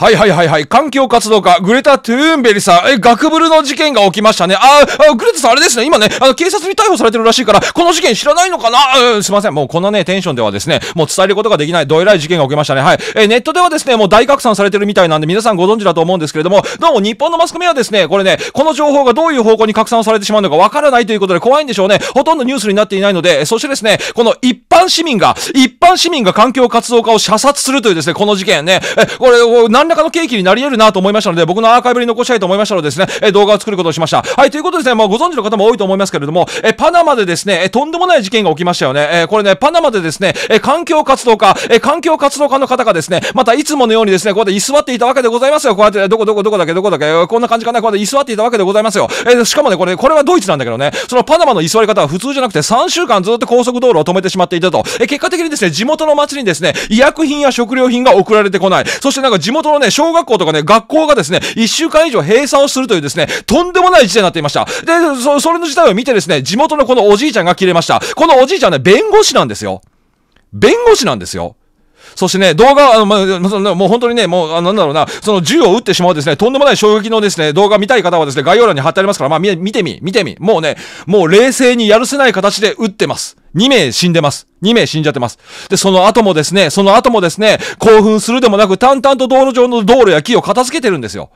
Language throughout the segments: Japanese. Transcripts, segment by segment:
はいはいはいはい。環境活動家、グレタ・トゥーンベリさん。え、学ブルの事件が起きましたね。あ、あグレタさんあれですね。今ね、あの、警察に逮捕されてるらしいから、この事件知らないのかな、うん、すいません。もうこのね、テンションではですね、もう伝えることができない、どえらい事件が起きましたね。はい。え、ネットではですね、もう大拡散されてるみたいなんで、皆さんご存知だと思うんですけれども、どうも日本のマスコミはですね、これね、この情報がどういう方向に拡散されてしまうのかわからないということで怖いんでしょうね。ほとんどニュースになっていないので、そしてですね、この一般市民が、一般市民が環境活動家を射殺するというですね、この事件ね。え、これ、何らかの契機になり得るなと思いましたので、僕のアーカイブに残したいと思いましたのでですね、え動画を作ることをしました。はい、ということですね、まご存知の方も多いと思いますけれども、えパナマでですね、えとんでもない事件が起きましたよね。えこれね、パナマでですね、え環境活動家、え環境活動家の方がですね、またいつものようにですね、こうやって居座っていたわけでございますよ。こうやって、どこどこどこだけどこだけ、こんな感じかな、こうやって居座っていたわけでございますよ。えしかもね、これ、これはドイツなんだけどね、そのパナマの居座り方は普通じゃなくて3週間ずっと高速道路を止めてしまっていたと。え結果的にですね、地元の町にですね、医薬品や食料品が送られてこない。そしてなんか地元のね、小学校とかね、学校がですね、1週間以上閉鎖をするというですね、とんでもない事態になっていました。で、そ、それの事態を見てですね、地元のこのおじいちゃんが切れました。このおじいちゃんね、弁護士なんですよ。弁護士なんですよ。そしてね、動画、あの、まもう本当にね、もう、なんだろうな、その銃を撃ってしまうですね、とんでもない衝撃のですね、動画見たい方はですね、概要欄に貼ってありますから、まあ、見てみ、見てみ、もうね、もう冷静にやるせない形で撃ってます。2名死んでます。2名死んじゃってます。で、その後もですね、その後もですね、興奮するでもなく、淡々と道路上の道路や木を片付けてるんですよ。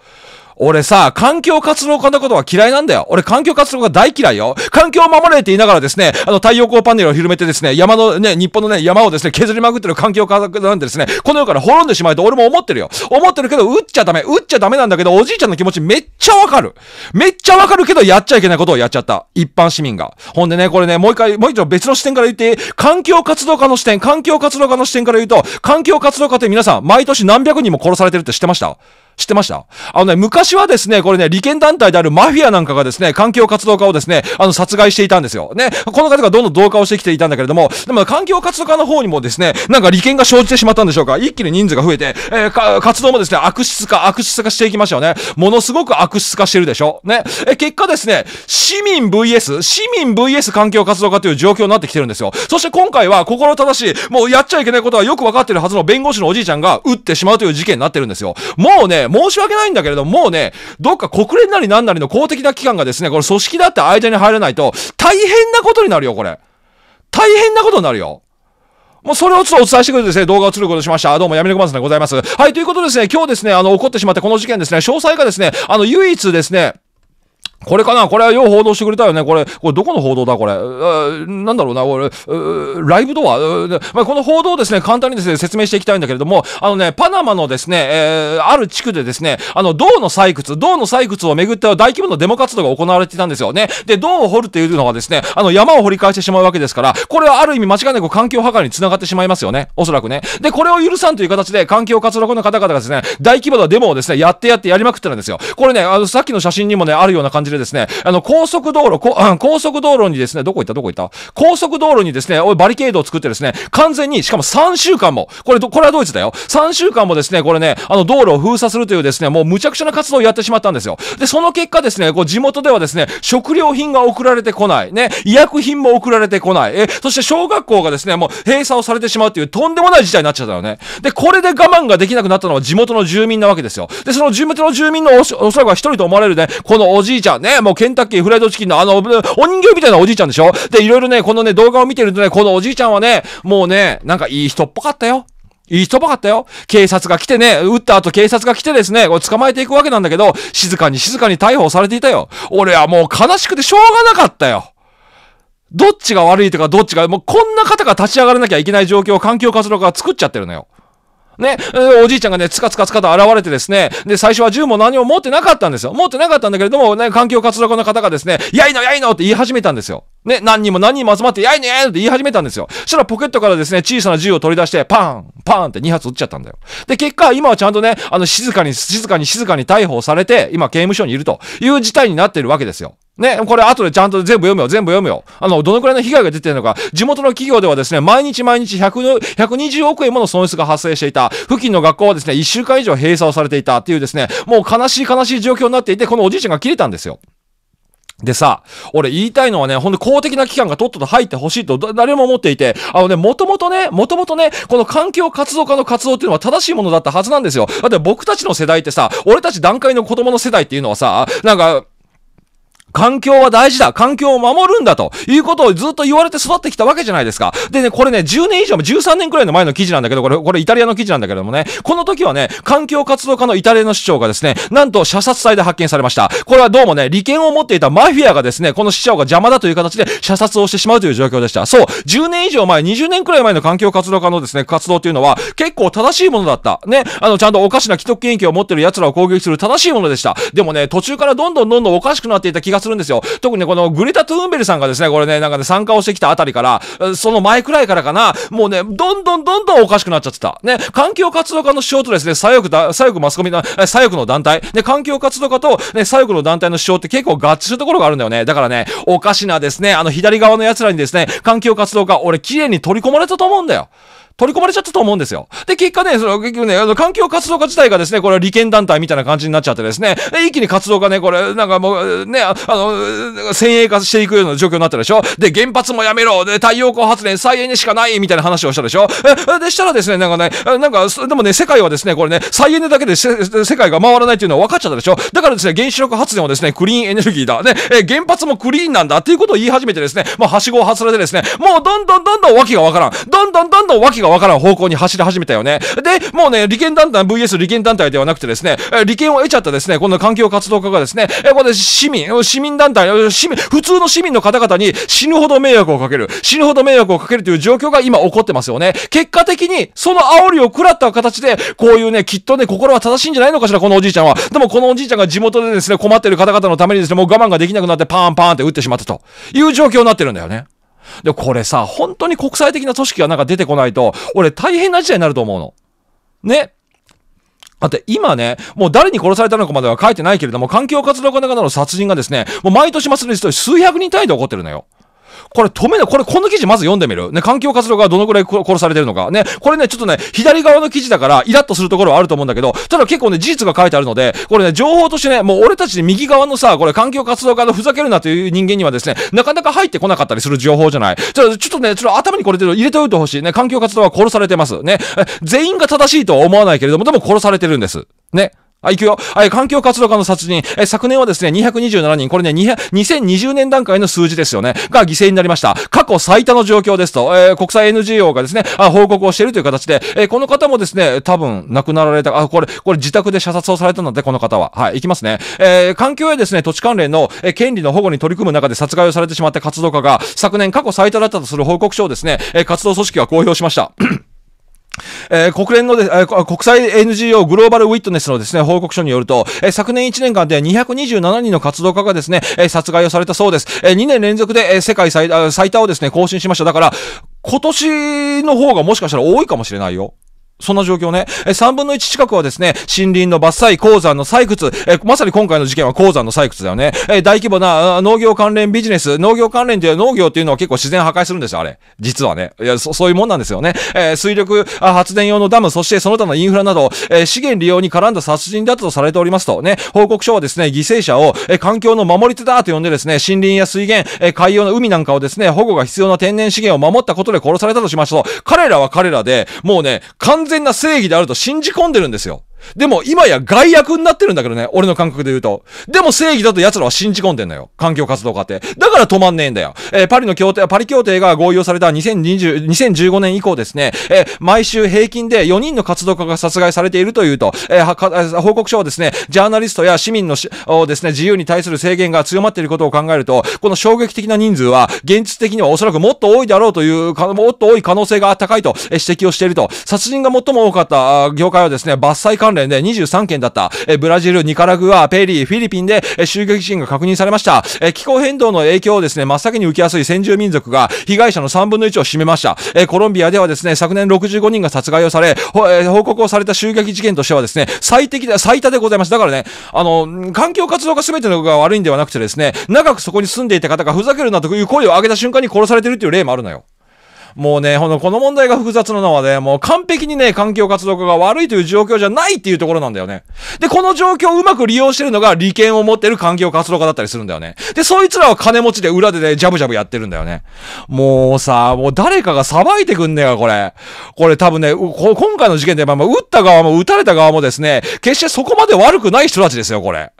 俺さ、環境活動家のことは嫌いなんだよ。俺環境活動家大嫌いよ。環境を守れって言いながらですね、あの太陽光パネルを広めてですね、山のね、日本のね、山をですね、削りまくってる環境家なんでですね、この世から滅んでしまえと俺も思ってるよ。思ってるけど、打っちゃダメ。撃っちゃダメなんだけど、おじいちゃんの気持ちめっちゃわかる。めっちゃわかるけど、やっちゃいけないことをやっちゃった。一般市民が。ほんでね、これね、もう一回、もう一度別の視点から言って、環境活動家の視点、環境活動家の視点から言うと、環境活動家って皆さん、毎年何百人も殺されてるって知ってました知ってましたあのね、昔はですね、これね、利権団体であるマフィアなんかがですね、環境活動家をですね、あの、殺害していたんですよ。ね、この方がどんどん同化をしてきていたんだけれども、でも、環境活動家の方にもですね、なんか利権が生じてしまったんでしょうか一気に人数が増えて、えー、活動もですね、悪質化、悪質化していきましたよね。ものすごく悪質化してるでしょね。え、結果ですね、市民 VS、市民 VS 環境活動家という状況になってきてるんですよ。そして今回は、心正しい、もうやっちゃいけないことはよくわかってるはずの弁護士のおじいちゃんが撃ってしまうという事件になってるんですよ。もうね、申し訳ないんだけれども、もうね、どっか国連なり何なりの公的な機関がですね、これ組織だって間に入らないと、大変なことになるよ、これ。大変なことになるよ。もうそれをちょっとお伝えしてくれてですね、動画を映ることしました。どうも、やめてくまずでございます。はい、ということですね、今日ですね、あの、起こってしまったこの事件ですね、詳細がですね、あの、唯一ですね、これかなこれはよう報道してくれたよねこれ、これどこの報道だこれ。なんだろうな、これ、ライブドア、まあ、この報道をですね、簡単にですね、説明していきたいんだけれども、あのね、パナマのですね、えー、ある地区でですね、あの、銅の採掘、銅の採掘をめぐっては大規模なデモ活動が行われていたんですよね。で、銅を掘るっていうのはですね、あの、山を掘り返してしまうわけですから、これはある意味間違いなく環境破壊につながってしまいますよね。おそらくね。で、これを許さんという形で、環境活動の方々がですね、大規模なデモをですね、やってやってやりまくってるんですよ。これね、あの、さっきの写真にもね、あるような感じでですね、あの、高速道路、こ高速道路にですね、どこ行ったどこ行った高速道路にですね、バリケードを作ってですね、完全に、しかも3週間も、これ、これはドイツだよ。3週間もですね、これね、あの、道路を封鎖するというですね、もう無茶苦茶な活動をやってしまったんですよ。で、その結果ですね、こう、地元ではですね、食料品が送られてこない。ね、医薬品も送られてこない。え、そして小学校がですね、もう閉鎖をされてしまうというとんでもない事態になっちゃったよね。で、これで我慢ができなくなったのは地元の住民なわけですよ。で、その地元の住民のおそらくは一人と思われるね、このおじいちゃん、ね、もうケンタッキーフライドチキンのあの、お人形みたいなおじいちゃんでしょで、いろいろね、このね、動画を見てるとね、このおじいちゃんはね、もうね、なんかいい人っぽかったよ。いい人ばかったよ。警察が来てね、撃った後警察が来てですね、こ捕まえていくわけなんだけど、静かに静かに逮捕されていたよ。俺はもう悲しくてしょうがなかったよ。どっちが悪いとかどっちが、もうこんな方が立ち上がらなきゃいけない状況を環境活動家が作っちゃってるのよ。ね、おじいちゃんがね、つかつかつかと現れてですね、で、最初は銃も何も持ってなかったんですよ。持ってなかったんだけれども、ね、環境活動家の方がですね、やいのやいのって言い始めたんですよ。ね、何人も何人も集まって、やいのやいのって言い始めたんですよ。そしたらポケットからですね、小さな銃を取り出して、パンパンって2発撃っちゃったんだよ。で、結果、今はちゃんとね、あの、静かに、静かに静かに逮捕されて、今刑務所にいるという事態になってるわけですよ。ね、これ後でちゃんと全部読むよ、全部読むよ。あの、どのくらいの被害が出てるのか。地元の企業ではですね、毎日毎日100 120億円もの損失が発生していた。付近の学校はですね、1週間以上閉鎖をされていたっていうですね、もう悲しい悲しい状況になっていて、このおじいちゃんが切れたんですよ。でさ、俺言いたいのはね、ほんと公的な機関がとっとと入ってほしいと誰も思っていて、あのね、もともとね、もともとね、この環境活動家の活動っていうのは正しいものだったはずなんですよ。だって僕たちの世代ってさ、俺たち段階の子供の世代っていうのはさ、なんか、環境は大事だ環境を守るんだということをずっと言われて育ってきたわけじゃないですか。でね、これね、10年以上も13年くらいの前の記事なんだけど、これ、これイタリアの記事なんだけどもね、この時はね、環境活動家のイタリアの市長がですね、なんと射殺隊で発見されました。これはどうもね、利権を持っていたマフィアがですね、この市長が邪魔だという形で射殺をしてしまうという状況でした。そう、10年以上前、20年くらい前の環境活動家のですね、活動というのは、結構正しいものだった。ね、あの、ちゃんとおかしな既得権益を持ってる奴らを攻撃する正しいものでした。でもね、途中からどんどんどんどんおかしくなっていた気がするんですよ。特にこのグレタ・トゥーンベリさんがですね、これね、なんかね、参加をしてきたあたりから、その前くらいからかな、もうね、どんどんどんどんおかしくなっちゃってた。ね、環境活動家の主張とですね、左翼だ、左翼マスコミの、左翼の団体、ね、環境活動家と、ね、左翼の団体の主張って結構合致するところがあるんだよね。だからね、おかしなですね、あの左側の奴らにですね、環境活動家、俺綺麗に取り込まれたと思うんだよ。取り込まれちゃったと思うんですよ。で、結果ね、その、結局ね、あの、環境活動家自体がですね、これは利権団体みたいな感じになっちゃってですね、一気に活動家ね、これ、なんかもう、ね、あの、先鋭化していくような状況になったでしょで、原発もやめろで、太陽光発電再エネしかないみたいな話をしたでしょでしたらですね、なんかね、なんか、でもね、世界はですね、これね、再エネだけで世界が回らないっていうのは分かっちゃったでしょだからですね、原子力発電はですね、クリーンエネルギーだ。ね、え、原発もクリーンなんだっていうことを言い始めてですね、まあ、はしごを外れてですね、もうどんどんどんどん訳が分からん。どんどんどんどん訳ががわからん方向に走り始めたよね。で、もうね、利権団体、VS 利権団体ではなくてですね、利権を得ちゃったですね、この環境活動家がですね、これ市民、市民団体、市民、普通の市民の方々に死ぬほど迷惑をかける、死ぬほど迷惑をかけるという状況が今起こってますよね。結果的に、その煽りを食らった形で、こういうね、きっとね、心は正しいんじゃないのかしら、このおじいちゃんは。でもこのおじいちゃんが地元でですね、困ってる方々のためにですね、もう我慢ができなくなってパーンパーンって打ってしまったという状況になってるんだよね。で、これさ、本当に国際的な組織がなんか出てこないと、俺大変な事態になると思うの。ね。だって今ね、もう誰に殺されたのかまでは書いてないけれども、環境活動家の方の殺人がですね、もう毎年祭りに数百人単位で起こってるのよ。これ止めない。これ、この記事まず読んでみる。ね、環境活動がどのくらい殺されてるのか。ね、これね、ちょっとね、左側の記事だから、イラッとするところはあると思うんだけど、ただ結構ね、事実が書いてあるので、これね、情報としてね、もう俺たち右側のさ、これ環境活動家のふざけるなという人間にはですね、なかなか入ってこなかったりする情報じゃない。ちょちょっとね、ちょっと頭にこれ入れておいてほしい。ね、環境活動は殺されてます。ね、全員が正しいとは思わないけれども、でも殺されてるんです。ね。あ、行くよ。はい、環境活動家の殺人。え、昨年はですね、227人。これね、2020年段階の数字ですよね。が犠牲になりました。過去最多の状況ですと、えー、国際 NGO がですね、あ、報告をしているという形で、えー、この方もですね、多分亡くなられた、あ、これ、これ自宅で射殺をされたので、この方は。はい、行きますね。えー、環境やですね、土地関連の、えー、権利の保護に取り組む中で殺害をされてしまった活動家が、昨年過去最多だったとする報告書をですね、えー、活動組織は公表しました。えー、国連ので、えー、国際 NGO グローバルウィットネスのですね、報告書によると、えー、昨年1年間で227人の活動家がですね、え殺害をされたそうです。え2年連続で、え世界最多をですね、更新しました。だから、今年の方がもしかしたら多いかもしれないよ。そんな状況ね。え、3分の1近くはですね、森林の伐採、鉱山の採掘、え、まさに今回の事件は鉱山の採掘だよね。え、大規模な農業関連ビジネス、農業関連で農業っていうのは結構自然破壊するんですよ、あれ。実はね。いや、そ、そういうもんなんですよね。えー、水力発電用のダム、そしてその他のインフラなど、えー、資源利用に絡んだ殺人だったとされておりますと、ね、報告書はですね、犠牲者を、え環境の守り手だと呼んでですね、森林や水源、え海洋の海なんかをですね、保護が必要な天然資源を守ったことで殺されたとしましょう。彼らは彼らで、もうね、完完全な正義であると信じ込んでるんですよ。でも今や害悪になってるんだけどね、俺の感覚で言うと。でも正義だと奴らは信じ込んでんだよ。環境活動家って。だから止まんねえんだよ。えー、パリの協定、パリ協定が合意をされた2020、2015年以降ですね、えー、毎週平均で4人の活動家が殺害されているというと、えー、報告書はですね、ジャーナリストや市民のしをですね、自由に対する制限が強まっていることを考えると、この衝撃的な人数は、現実的にはおそらくもっと多いだろうという、もっと多い可能性が高いと指摘をしていると、殺人が最も多かった業界はですね、伐採関連連で23件だった。えブラジル、ニカラグア、ペリー、フィリピンで、え襲撃人が確認されました。え気候変動の影響をですね、真っ先に受けやすい先住民族が被害者の3分の1を占めました。えコロンビアではですね、昨年65人が殺害をされ、え報告をされた襲撃事件としてはですね、最適で、最多でございます。だからね、あの、環境活動が全てのが悪いんではなくてですね、長くそこに住んでいた方がふざけるなという声を上げた瞬間に殺されてるっていう例もあるのよ。もうね、んの、この問題が複雑なのはね、もう完璧にね、環境活動家が悪いという状況じゃないっていうところなんだよね。で、この状況をうまく利用してるのが利権を持ってる環境活動家だったりするんだよね。で、そいつらは金持ちで裏でね、ジャブジャブやってるんだよね。もうさ、もう誰かが裁いてくんねえか、これ。これ多分ね、今回の事件で、まあ、撃った側も撃たれた側もですね、決してそこまで悪くない人たちですよ、これ。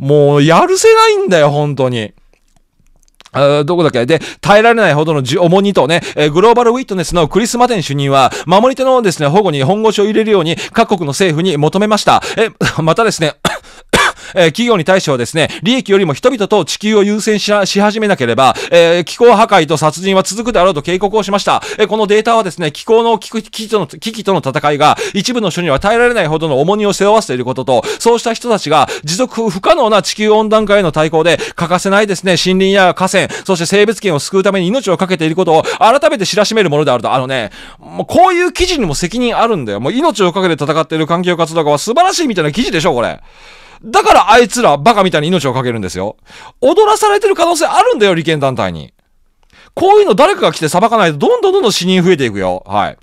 もう、やるせないんだよ、本当に。あどこだっけで、耐えられないほどの重荷とね、えー、グローバルウィットネスのクリス・マテン主任は、守り手のですね、保護に本腰を入れるように、各国の政府に求めました。え、またですね、えー、企業に対してはですね、利益よりも人々と地球を優先し始めなければ、えー、気候破壊と殺人は続くであろうと警告をしました。えー、このデータはですね、気候の危機との危機との戦いが一部の人には耐えられないほどの重荷を背負わせていることと、そうした人たちが持続不可能な地球温暖化への対抗で欠かせないですね、森林や河川、そして生物圏を救うために命を懸けていることを改めて知らしめるものであると。あのね、もうこういう記事にも責任あるんだよ。もう命を懸けて戦っている環境活動家は素晴らしいみたいな記事でしょ、これ。だからあいつらバカみたいに命をかけるんですよ。踊らされてる可能性あるんだよ、利権団体に。こういうの誰かが来て裁かないと、どんどんどんどん死人増えていくよ。はい。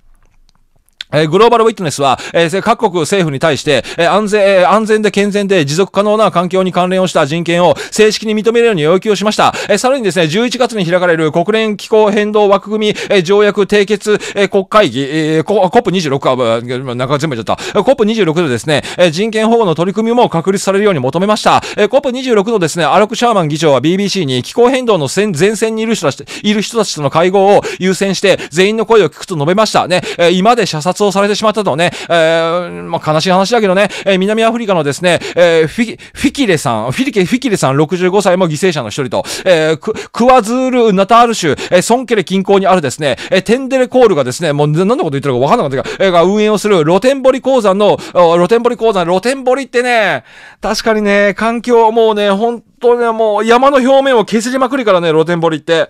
えー、グローバルウィットネスは、えー、各国政府に対して、えー、安全、え安全で健全で持続可能な環境に関連をした人権を正式に認めるように要求をしました。えさらにですね、11月に開かれる国連気候変動枠組み、え条約締結、え国会議、えー、COP26 は、な全部言っちゃった。COP26 でですね、え人権保護の取り組みも確立されるように求めました。え COP26 のですね、アラク・シャーマン議長は BBC に気候変動の前線にいる人たち、いる人たちとの会合を優先して全員の声を聞くと述べました。ね、え今で射殺そをされてしまったとね、えー、まあ、悲しい話だけどね、えー、南アフリカのですね、えー、フィ、キレさん、フィリケ、フィキレさん65歳も犠牲者の一人と、えー、ク、クワズール、ナタール州、えー、ソンケレ近郊にあるですね、えー、テンデレコールがですね、もう何のこと言ってるかわかんなかったけど、えー、が運営をする露天堀鉱山の、露天堀鉱山、露天堀ってね、確かにね、環境もうね、本当ね、もう山の表面を削りまくりからね、露天堀って。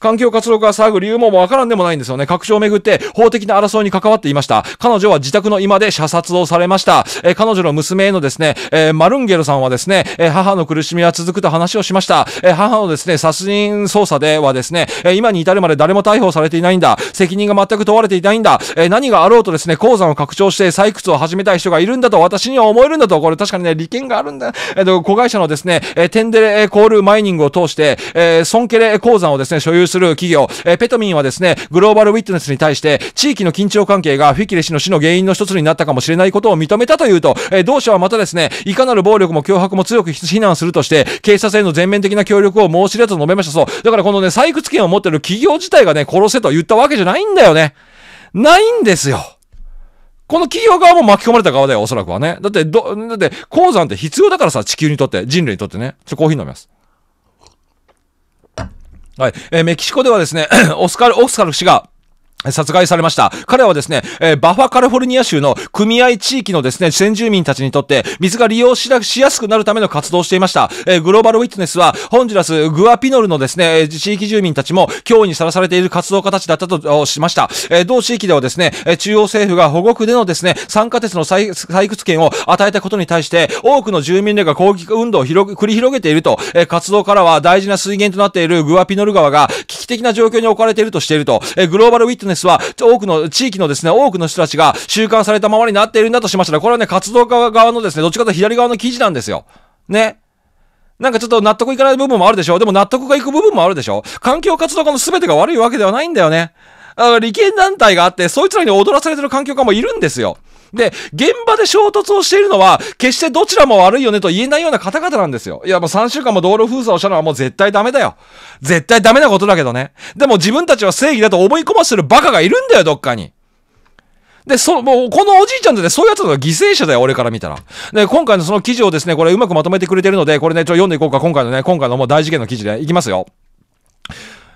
環境活動家が騒ぐ理由もわからんでもないんですよね。確証をめぐって法的な争いに関わっていました。彼女は自宅の居間で射殺をされました。えー、彼女の娘へのですね、えー、マルンゲルさんはですね、えー、母の苦しみは続くと話をしました。え母のですね、殺人捜査ではですね、え今に至るまで誰も逮捕されていないんだ。責任が全く問われていないんだ。え何があろうとですね、鉱山を拡張して採掘を始めたい人がいるんだと私には思えるんだと、これ確かにね、利権があるんだ。えっ、と、子会社のですね、えテンデレコールマイニングを通して、えソンケレ鉱山をですね、所有する企業、えー、ペトミンはですね、グローバルウィットネスに対して、地域の緊張関係がフィキレ氏の死の原因の一つになったかもしれないことを認めたというと、えー、同社はまたですね、いかなる暴力も脅迫も強く非難するとして、警察への全面的な協力を申し入れたと述べました。そう。だからこのね、採掘権を持ってる企業自体がね、殺せと言ったわけじゃないんだよね。ないんですよ。この企業側も巻き込まれた側だよ、おそらくはね。だって、ど、だって、鉱山って必要だからさ、地球にとって、人類にとってね。ちょ、コーヒー飲みます。はい。えー、メキシコではですね、オスカル、オスカル氏が、殺害されました。彼はですね、えー、バファカルフォルニア州の組合地域のですね、先住民たちにとって水が利用しやすくなるための活動をしていました。えー、グローバルウィットネスは、ホンジュラス、グアピノルのですね、地域住民たちも脅威にさらされている活動家たちだったとしました。えー、同地域ではですね、中央政府が保護区でのですね、酸化鉄の採掘権を与えたことに対して、多くの住民らが抗議運動を広繰り広げていると、え活動からは大事な水源となっているグアピノル川が危機的な状況に置かれているとしていると、えグローバルウィットネスネスは、多くの、地域のですね、多くの人たちが収監されたままになっているんだとしましたら、これはね、活動家側のですね、どっちかと左側の記事なんですよ。ね。なんかちょっと納得いかない部分もあるでしょでも納得がいく部分もあるでしょ環境活動家の全てが悪いわけではないんだよね。あ利権団体があって、そいつらに踊らされてる環境家もいるんですよ。で、現場で衝突をしているのは、決してどちらも悪いよねと言えないような方々なんですよ。いや、もう3週間も道路封鎖をしたのはもう絶対ダメだよ。絶対ダメなことだけどね。でも自分たちは正義だと思い込ませるバカがいるんだよ、どっかに。で、そ、もう、このおじいちゃんってね、そういうやつが犠牲者だよ、俺から見たら。で、今回のその記事をですね、これうまくまとめてくれてるので、これね、ちょ、読んでいこうか、今回のね、今回のもう大事件の記事で、いきますよ。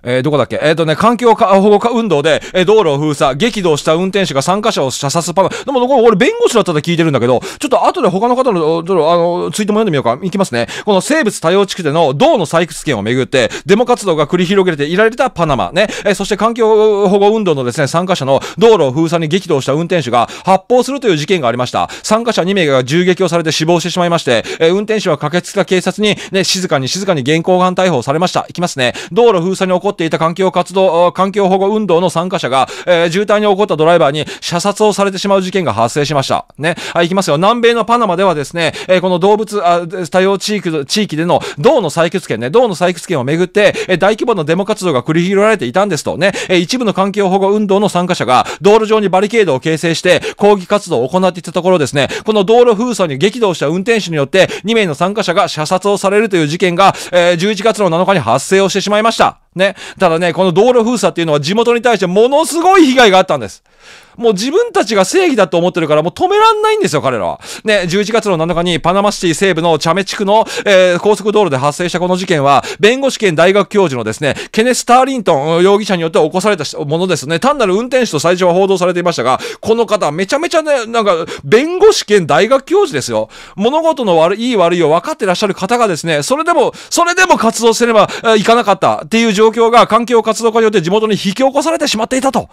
えー、どこだっけえっ、ー、とね、環境保護運動で、えー、道路を封鎖、激怒した運転手が参加者を射殺パブ。でも、これ俺弁護士だったと聞いてるんだけど、ちょっと後で他の方の、あの、ツイートも読んでみようか。いきますね。この生物多様地区での銅の採掘権をめぐって、デモ活動が繰り広げていられたパナマ。ね。えー、そして環境保護運動のですね、参加者の道路を封鎖に激怒した運転手が発砲するという事件がありました。参加者2名が銃撃をされて死亡してしまいまして、えー、運転手は駆けつけた警察に、ね、静かに静かに現行犯逮捕されました。いきますね。道路封鎖に起こっっていた環境活動、環境保護運動の参加者が、えー、渋滞に起こったドライバーに射殺をされてしまう事件が発生しました。ね。はい、行きますよ。南米のパナマではですね、えー、この動物あ、多様地域、地域での銅の採掘権ね、銅の採掘権をめぐって、えー、大規模なデモ活動が繰り広げられていたんですとね、えー、一部の環境保護運動の参加者が道路上にバリケードを形成して抗議活動を行っていたところですね、この道路封鎖に激動した運転手によって2名の参加者が射殺をされるという事件が、えー、11月の7日に発生をしてしまいました。ね。ただね、この道路封鎖っていうのは地元に対してものすごい被害があったんです。もう自分たちが正義だと思ってるから、もう止めらんないんですよ、彼らは。ね、11月の7日にパナマシティ西部のチャメ地区の、えー、高速道路で発生したこの事件は、弁護士兼大学教授のですね、ケネス・ターリントン容疑者によって起こされたものですね。単なる運転手と最初は報道されていましたが、この方めちゃめちゃね、なんか、弁護士兼大学教授ですよ。物事の悪い、いい悪いを分かってらっしゃる方がですね、それでも、それでも活動すれば、えー、いかなかったっていう状況が環境活動家によって地元に引き起こされてしまっていたと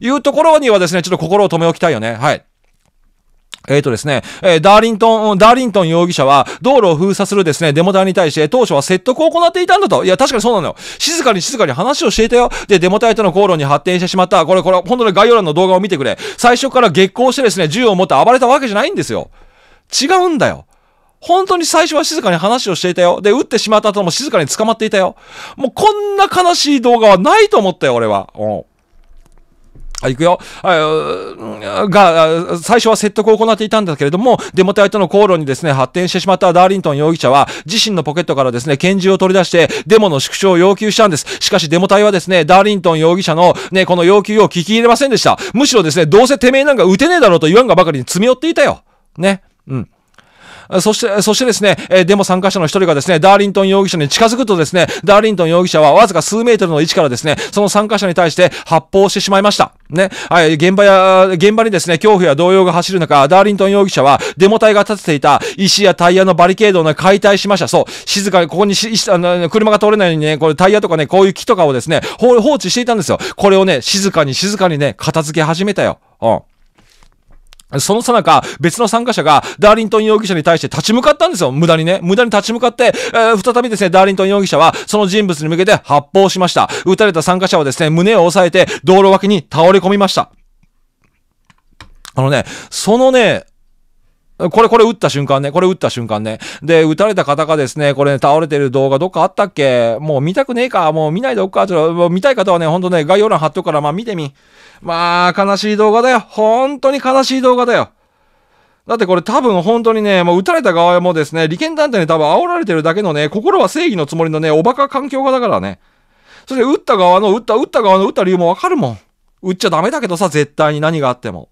いうところにはですね、ちょっと心を留め置きたいよね。はい。えっ、ー、とですね、えー、ダーリントン、ダーリントン容疑者は、道路を封鎖するですね、デモ隊に対して、当初は説得を行っていたんだと。いや、確かにそうなのよ。静かに静かに話をしていたよ。で、デモ隊との口論に発展してしまった。これ、これ、本当に概要欄の動画を見てくれ。最初から激光してですね、銃を持って暴れたわけじゃないんですよ。違うんだよ。本当に最初は静かに話をしていたよ。で、撃ってしまった後も静かに捕まっていたよ。もうこんな悲しい動画はないと思ったよ、俺は。うん。はい、行くよ。が、最初は説得を行っていたんだけれども、デモ隊との口論にですね、発展してしまったダーリントン容疑者は、自身のポケットからですね、拳銃を取り出して、デモの縮小を要求したんです。しかし、デモ隊はですね、ダーリントン容疑者のね、この要求を聞き入れませんでした。むしろですね、どうせてめえなんか撃てねえだろうと言わんがばかりに詰め寄っていたよ。ね。うん。そして、そしてですね、えデモ参加者の一人がですね、ダーリントン容疑者に近づくとですね、ダーリントン容疑者はわずか数メートルの位置からですね、その参加者に対して発砲してしまいました。ね。はい、現場や、現場にですね、恐怖や動揺が走る中、ダーリントン容疑者は、デモ隊が立てていた石やタイヤのバリケードを解体しました。そう。静かに、ここにし、あの、車が通れないようにね、これタイヤとかね、こういう木とかをですね、放置していたんですよ。これをね、静かに静かにね、片付け始めたよ。うん。そのさなか、別の参加者が、ダーリントン容疑者に対して立ち向かったんですよ。無駄にね。無駄に立ち向かって、えー、再びですね、ダーリントン容疑者は、その人物に向けて発砲しました。撃たれた参加者はですね、胸を押さえて、道路脇に倒れ込みました。あのね、そのね、これ、これ撃った瞬間ね。これ撃った瞬間ね。で、撃たれた方がですね、これ、ね、倒れてる動画どっかあったっけもう見たくねえか。もう見ないでおっか。ちょっと、見たい方はね、ほんとね、概要欄貼っとくから、まあ見てみ。まあ、悲しい動画だよ。本当に悲しい動画だよ。だってこれ多分本当にね、もう撃たれた側もですね、利権団体に多分煽られてるだけのね、心は正義のつもりのね、おバカ環境がだからね。それで撃った側の、撃った、撃った側の撃った理由もわかるもん。撃っちゃダメだけどさ、絶対に何があっても。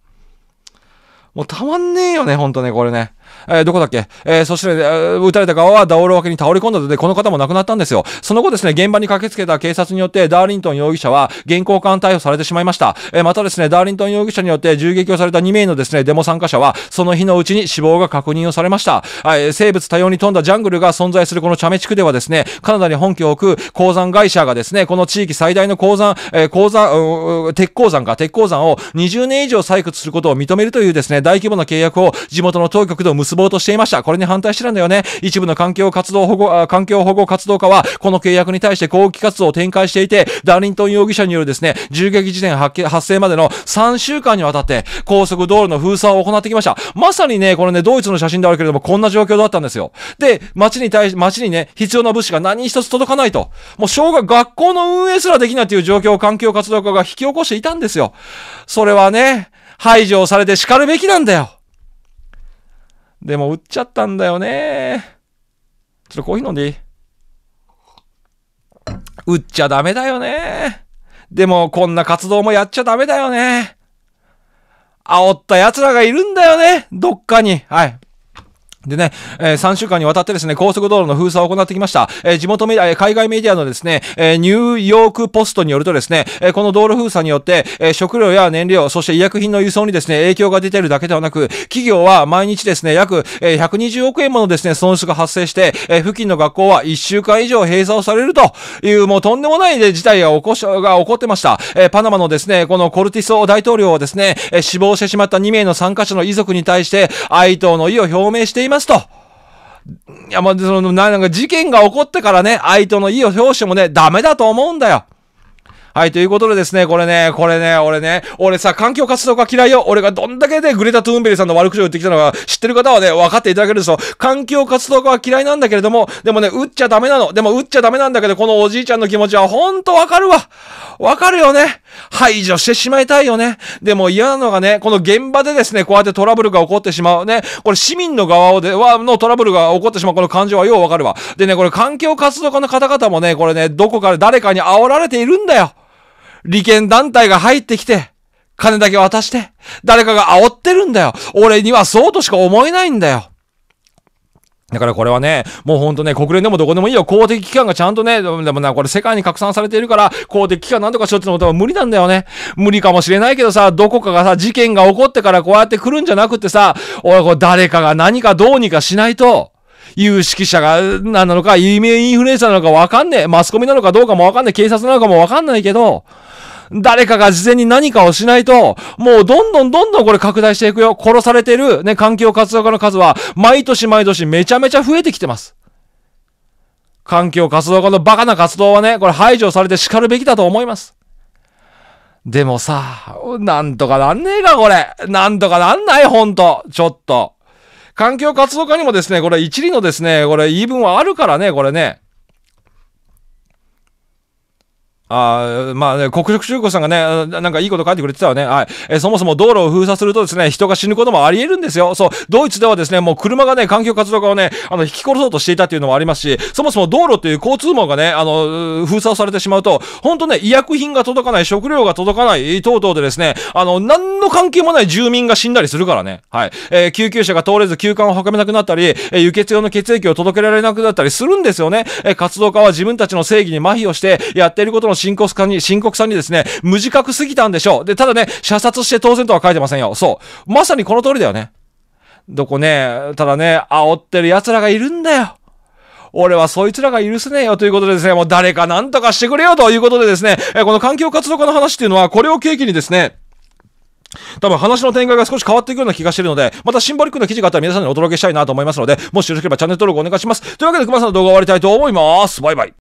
もうたまんねえよね、ほんとね、これね。えー、どこだっけえー、そして、え撃たれた側はダオル脇に倒れ込んだので、この方も亡くなったんですよ。その後ですね、現場に駆けつけた警察によって、ダーリントン容疑者は現行犯逮捕されてしまいました。えー、またですね、ダーリントン容疑者によって銃撃をされた2名のですね、デモ参加者は、その日のうちに死亡が確認をされました。えー、生物多様に富んだジャングルが存在するこのチャメ地区ではですね、カナダに本拠を置く鉱山会社がですね、この地域最大の鉱山、えー、鉱山、鉄鉱山か、鉄鉱山を20年以上採掘することを認めるというですね、大規模な契約を地元の当局と結結ぼうとしていました。これに反対してるんだよね。一部の環境活動保護、環境保護活動家は、この契約に対して抗議活動を展開していて、ダーリントン容疑者によるですね、銃撃事件発生までの3週間にわたって、高速道路の封鎖を行ってきました。まさにね、これね、ドイツの写真であるけれども、こんな状況だったんですよ。で、街に対し、街にね、必要な物資が何一つ届かないと。もう小学、学校の運営すらできないという状況を環境活動家が引き起こしていたんですよ。それはね、排除されて叱るべきなんだよ。でも売っちゃったんだよね。ちょっとコーヒー飲んでいい売っちゃダメだよね。でもこんな活動もやっちゃダメだよね。煽った奴らがいるんだよね。どっかに。はい。でね、えー、3週間にわたってですね、高速道路の封鎖を行ってきました。えー、地元メディア、海外メディアのですね、えー、ニューヨークポストによるとですね、えこの道路封鎖によって、え食料や燃料、そして医薬品の輸送にですね、影響が出ているだけではなく、企業は毎日ですね、約、え120億円ものですね、損失が発生して、え付近の学校は1週間以上閉鎖をされるという、もうとんでもない事態が起こし、が起こってました。えパナマのですね、このコルティソ大統領はですね、え死亡してしまった2名の参加者の遺族に対して、哀悼の意を表明しています。ますと。いや、まあ、その、なんか事件が起こってからね、相手の意を表してもね、ダメだと思うんだよ。はい、ということでですね、これね、これね、俺ね、俺さ、環境活動家嫌いよ。俺がどんだけね、グレタ・トゥーンベリさんの悪口を言ってきたのか、知ってる方はね、分かっていただけるでしょう。環境活動家は嫌いなんだけれども、でもね、打っちゃダメなの。でも打っちゃダメなんだけど、このおじいちゃんの気持ちはほんとわかるわ。わかるよね。排除してしまいたいよね。でも嫌なのがね、この現場でですね、こうやってトラブルが起こってしまうね。これ市民の側では、のトラブルが起こってしまうこの感情はようわかるわ。でね、これ環境活動家の方々もね、これね、どこかで誰かに煽られているんだよ。利権団体が入ってきて、金だけ渡して、誰かが煽ってるんだよ。俺にはそうとしか思えないんだよ。だからこれはね、もうほんとね、国連でもどこでもいいよ。公的機関がちゃんとね、でもな、これ世界に拡散されているから、公的機関なんとかしようってのことは無理なんだよね。無理かもしれないけどさ、どこかがさ、事件が起こってからこうやって来るんじゃなくてさ、おい、これ誰かが何かどうにかしないと、有識者が何なのか、有名インフルエンサーなのかわかんねえ。マスコミなのかどうかもわかんねえ。警察なのかもわかんないけど、誰かが事前に何かをしないと、もうどんどんどんどんこれ拡大していくよ。殺されてる、ね、環境活動家の数は、毎年毎年めちゃめちゃ増えてきてます。環境活動家のバカな活動はね、これ排除されて叱るべきだと思います。でもさ、なんとかなんねえか、これ。なんとかなんない、ほんと。ちょっと。環境活動家にもですね、これ一理のですね、これ言い分はあるからね、これね。あまあね、国食中古さんがね、なんかいいこと書いてくれてたわね。はい。えー、そもそも道路を封鎖するとですね、人が死ぬこともあり得るんですよ。そう、ドイツではですね、もう車がね、環境活動家をね、あの、引き殺そうとしていたっていうのもありますし、そもそも道路っていう交通網がね、あの、封鎖をされてしまうと、本当ね、医薬品が届かない、食料が届かない、等々でですね、あの、何の関係もない住民が死んだりするからね。はい。えー、救急車が通れず休館を運べなくなったり、えー、輸血用の血液を届けられなくなったりするんですよね。えー、活動家は自分たちの正義に麻痺をして、やっていることの深刻さに、深刻さにですね、無自覚すぎたんでしょう。で、ただね、射殺して当然とは書いてませんよ。そう。まさにこの通りだよね。どこね、ただね、煽ってる奴らがいるんだよ。俺はそいつらが許せねえよということでですね、もう誰か何とかしてくれよということでですね、この環境活動家の話っていうのは、これを契機にですね、多分話の展開が少し変わっていくような気がしてるので、またシンボリックな記事があったら皆さんにお届けしたいなと思いますので、もしよろしければチャンネル登録お願いします。というわけで、熊さんの動画終わりたいと思います。バイバイ。